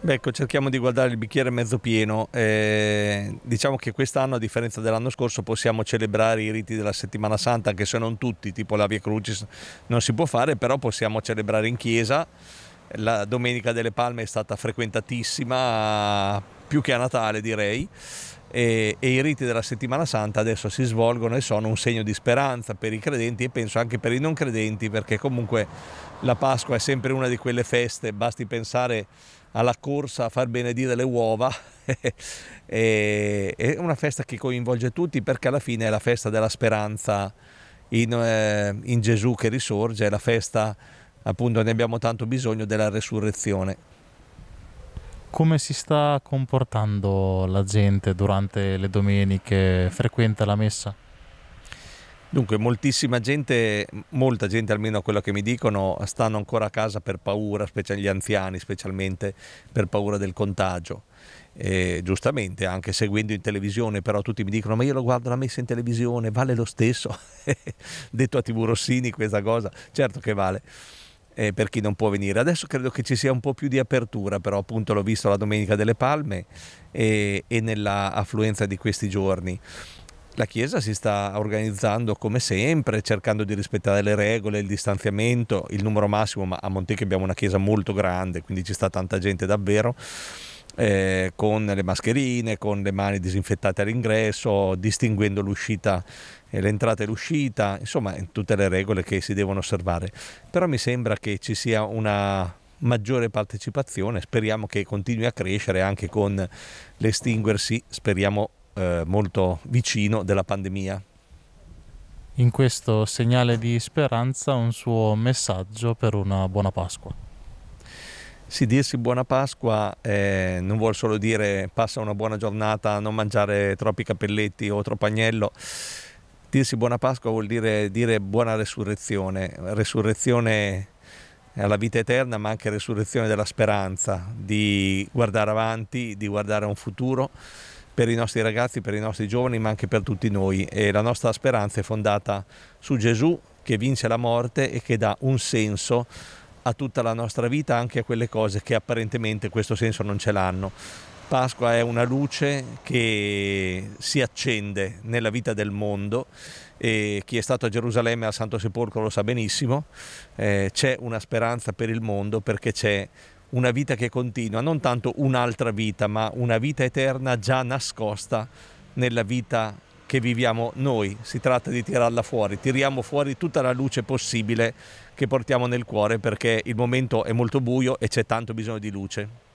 ecco, cerchiamo di guardare il bicchiere mezzo pieno. Eh, diciamo che quest'anno, a differenza dell'anno scorso, possiamo celebrare i riti della settimana santa, anche se non tutti, tipo la Via Crucis non si può fare, però possiamo celebrare in chiesa. La Domenica delle Palme è stata frequentatissima, più che a Natale direi e, e, i riti della settimana santa adesso si svolgono e sono un segno di speranza per i credenti e penso anche per i non credenti perché comunque la Pasqua è sempre una di quelle feste, basti pensare alla corsa a far benedire le uova, è una festa che coinvolge tutti perché alla fine è la festa della speranza in, eh, in Gesù che risorge, è la festa appunto ne abbiamo tanto bisogno della resurrezione come si sta comportando la gente durante le domeniche? Frequenta la messa? Dunque, moltissima gente, molta gente almeno a quello che mi dicono, stanno ancora a casa per paura, specialmente gli anziani, specialmente per paura del contagio. E, giustamente, anche seguendo in televisione, però tutti mi dicono: Ma io lo guardo la messa in televisione, vale lo stesso. Detto a TV Rossini questa cosa, certo che vale eh, per chi non può venire. Adesso credo che ci sia un po' più di apertura, però appunto l'ho visto la Domenica delle Palme e, e nella affluenza di questi giorni la Chiesa si sta organizzando come sempre, cercando di rispettare le regole, il distanziamento, il numero massimo, ma a Montecchio abbiamo una chiesa molto grande, quindi ci sta tanta gente davvero. Eh, con le mascherine, con le mani disinfettate all'ingresso, distinguendo l'uscita eh, l'entrata e l'uscita, insomma tutte le regole che si devono osservare. Però mi sembra che ci sia una maggiore partecipazione, speriamo che continui a crescere anche con l'estinguersi, speriamo eh, molto vicino, della pandemia. In questo segnale di speranza un suo messaggio per una buona Pasqua. Sì, dirsi buona Pasqua eh, non vuol solo dire passa una buona giornata, non mangiare troppi capelletti o troppo agnello, dirsi buona Pasqua vuol dire dire buona resurrezione, resurrezione alla vita eterna, ma anche resurrezione della speranza, di guardare avanti, di guardare a un futuro per i nostri ragazzi, per i nostri giovani, ma anche per tutti noi. E la nostra speranza è fondata su Gesù che vince la morte e che dà un senso a tutta la nostra vita, anche a quelle cose che apparentemente questo senso non ce l'hanno. Pasqua è una luce che si accende nella vita del mondo e chi è stato a Gerusalemme al Santo Sepolcro lo sa benissimo, eh, c'è una speranza per il mondo perché c'è una vita che continua, non tanto un'altra vita, ma una vita eterna già nascosta nella vita che viviamo noi, si tratta di tirarla fuori, tiriamo fuori tutta la luce possibile che portiamo nel cuore perché il momento è molto buio e c'è tanto bisogno di luce.